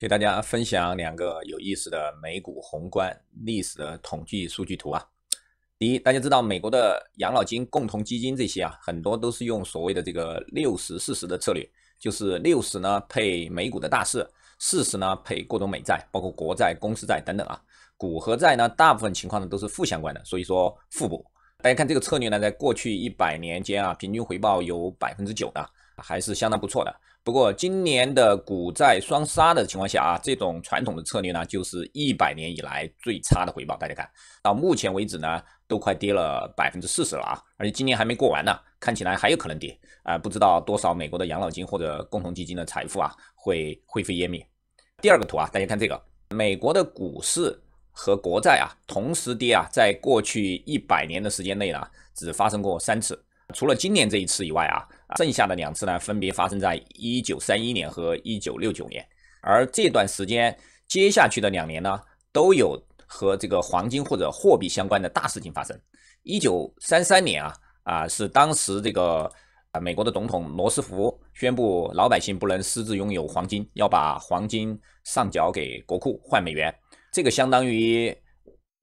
给大家分享两个有意思的美股宏观历史的统计数据图啊。第一，大家知道美国的养老金共同基金这些啊，很多都是用所谓的这个六十四十的策略，就是六十呢配美股的大势，四十呢配各种美债，包括国债、公司债等等啊。股和债呢，大部分情况呢都是负相关的，所以说互补。大家看这个策略呢，在过去一百年间啊，平均回报有百分之九呢，还是相当不错的。不过今年的股债双杀的情况下啊，这种传统的策略呢，就是一百年以来最差的回报。大家看到目前为止呢，都快跌了百分之四十了啊，而且今年还没过完呢，看起来还有可能跌啊，不知道多少美国的养老金或者共同基金的财富啊，会灰飞烟灭。第二个图啊，大家看这个美国的股市。和国债啊同时跌啊，在过去一百年的时间内呢，只发生过三次，除了今年这一次以外啊，剩下的两次呢，分别发生在一九三一年和一九六九年，而这段时间接下去的两年呢，都有和这个黄金或者货币相关的大事情发生。一九三三年啊啊，是当时这个啊美国的总统罗斯福宣布老百姓不能私自拥有黄金，要把黄金上缴给国库换美元。这个相当于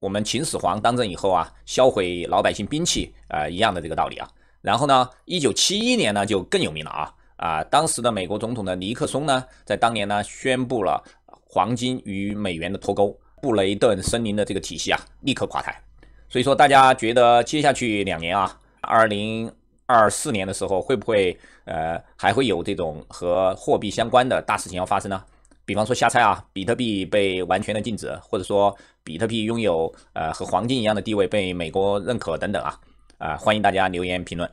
我们秦始皇当政以后啊，销毁老百姓兵器，呃，一样的这个道理啊。然后呢，一九七一年呢，就更有名了啊啊，当时的美国总统的尼克松呢，在当年呢，宣布了黄金与美元的脱钩，布雷顿森林的这个体系啊，立刻垮台。所以说，大家觉得接下去两年啊，二零二四年的时候，会不会呃，还会有这种和货币相关的大事情要发生呢？比方说瞎猜啊，比特币被完全的禁止，或者说比特币拥有呃和黄金一样的地位被美国认可等等啊，啊欢迎大家留言评论。